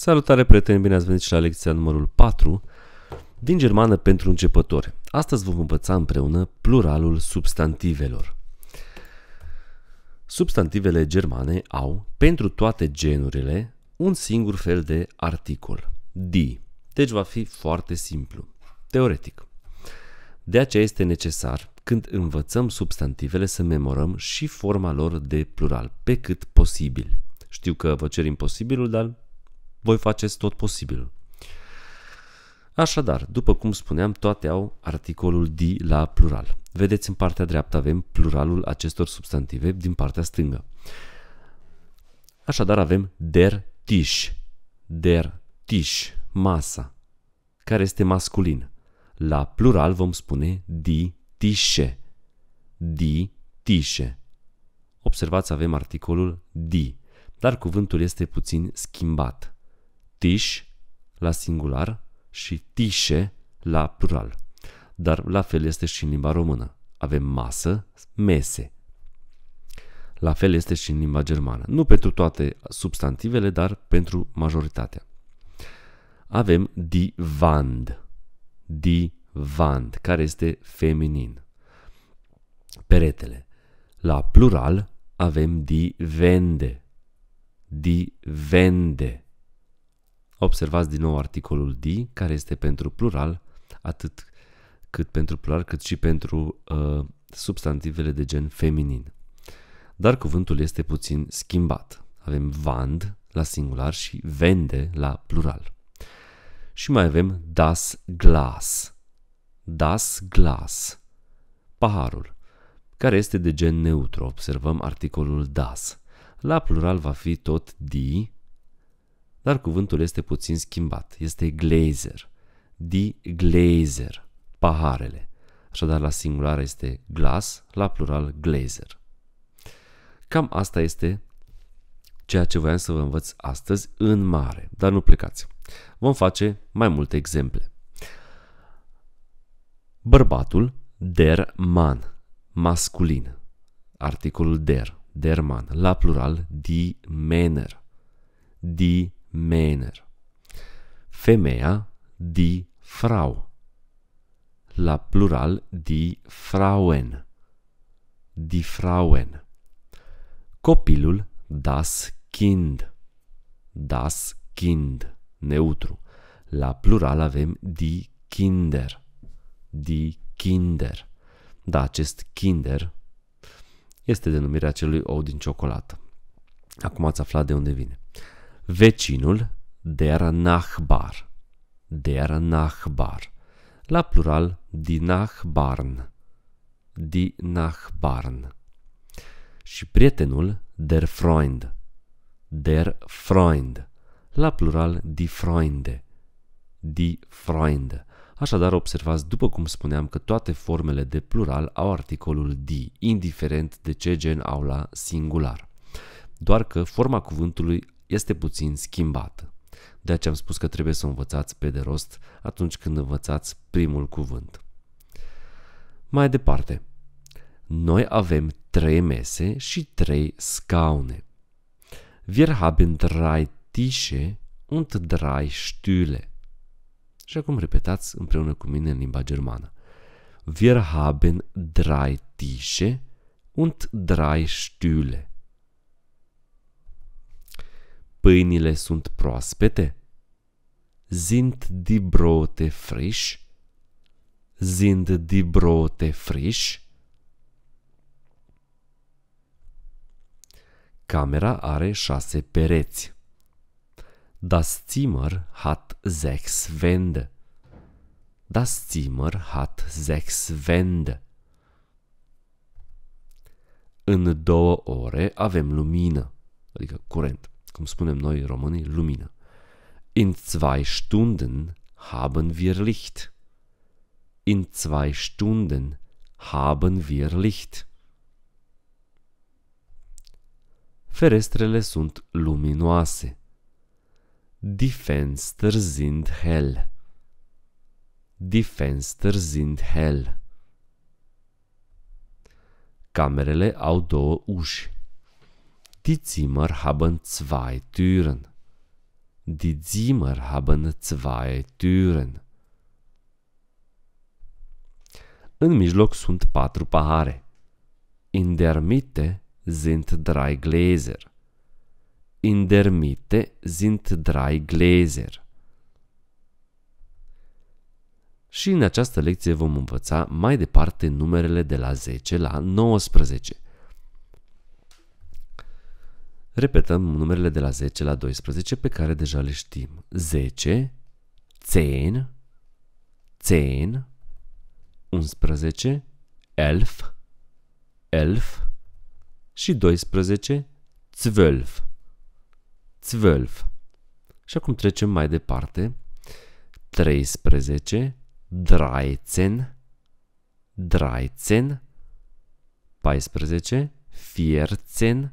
Salutare prieteni, bine ați venit și la lecția numărul 4 din germană pentru începători. Astăzi vom învăța împreună pluralul substantivelor. Substantivele germane au, pentru toate genurile, un singur fel de articol, di. Deci va fi foarte simplu, teoretic. De aceea este necesar, când învățăm substantivele, să memorăm și forma lor de plural, pe cât posibil. Știu că vă cer imposibilul, dar voi faceți tot posibilul. Așadar, după cum spuneam, toate au articolul di la plural. Vedeți, în partea dreaptă avem pluralul acestor substantive din partea stângă. Așadar, avem der tish, der tish masa, care este masculin. La plural vom spune di tische, di tische. Observați, avem articolul di, dar cuvântul este puțin schimbat tiș la singular și tișe la plural. Dar la fel este și în limba română. Avem masă, mese. La fel este și în limba germană. Nu pentru toate substantivele, dar pentru majoritatea. Avem die Wand. Die Wand, care este feminin. Peretele. La plural avem die Wände. Die Wände. Observați din nou articolul di, care este pentru plural, atât cât pentru plural, cât și pentru uh, substantivele de gen feminin. Dar cuvântul este puțin schimbat. Avem vand la singular și vende la plural. Și mai avem das Glas. Das Glas. Paharul, care este de gen neutru. Observăm articolul das. La plural va fi tot di, dar cuvântul este puțin schimbat. Este glazer. Di glazer. Paharele. Așadar, la singular este glas, la plural glazer. Cam asta este ceea ce voiam să vă învăț astăzi în mare, dar nu plecați. Vom face mai multe exemple. Bărbatul, der man, masculin. Articolul der, der man, la plural, di Männer. di Männer. Femeia, die Frau. La plural, die Frauen. Die Frauen. Copilul, das Kind. Das Kind, neutru. La plural avem die Kinder. Die Kinder. Da, acest Kinder este denumirea celui ou din ciocolată. Acum ați aflat de unde vine vecinul der Nachbar, der Nachbar, la plural die Nachbarn, die Nachbarn și prietenul der Freund, der Freund, la plural die Freunde, die Freunde. Așadar, observați, după cum spuneam, că toate formele de plural au articolul di, indiferent de ce gen au la singular. Doar că forma cuvântului este puțin schimbată. De aceea am spus că trebuie să învățați pe de rost atunci când învățați primul cuvânt. Mai departe, noi avem trei mese și trei scaune. Wir haben drei Tische und drei Stühle. Și acum repetați împreună cu mine în limba germană. Wir haben drei Tische und drei Stühle pâinile sunt proaspete? Sind die Brote frisch? Sind die Brote frisch? Camera are șase pereți. Das Zimmer hat sechs Wände. Das Zimmer hat sechs Wände. În două ore avem lumină, adică curent. cum spunem noi românii, lumină. In zwei Stunden haben wir Licht. In zwei Stunden haben wir Licht. Ferestrele sunt luminoase. Die Fenster sind hell. Die Fenster sind hell. Camerele au două uși. Die Zimmer haben zwei Türen. Die Zimmer haben zwei Türen. În mijloc sunt patru pahare. In der Mitte sind drei Gläser. In der Mitte sind drei Gläser. Și în această lecție vom învăța mai departe numerele de la 10 la 19. Repetăm numerele de la 10 la 12 pe care deja le știm. 10, 10, 10, 11, elf, elf și 12, 12, 12. Și acum trecem mai departe. 13, 13, 13, 14, 14,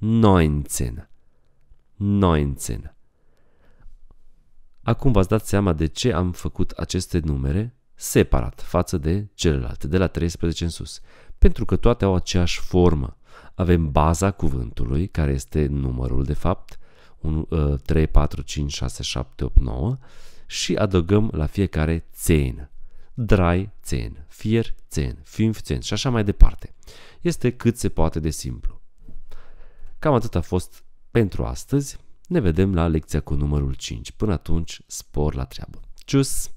19. 19. Acum v-ați dat seama de ce am făcut aceste numere separat față de celelalte, de la 13 în sus. Pentru că toate au aceeași formă. Avem baza cuvântului, care este numărul de fapt, 1, 3, 4, 5, 6, 7, 8, 9 și adăugăm la fiecare țen. Drai țen, fier țen, fünf țen și așa mai departe. Este cât se poate de simplu. Cam atât a fost pentru astăzi. Ne vedem la lecția cu numărul 5. Până atunci, spor la treabă. Cius!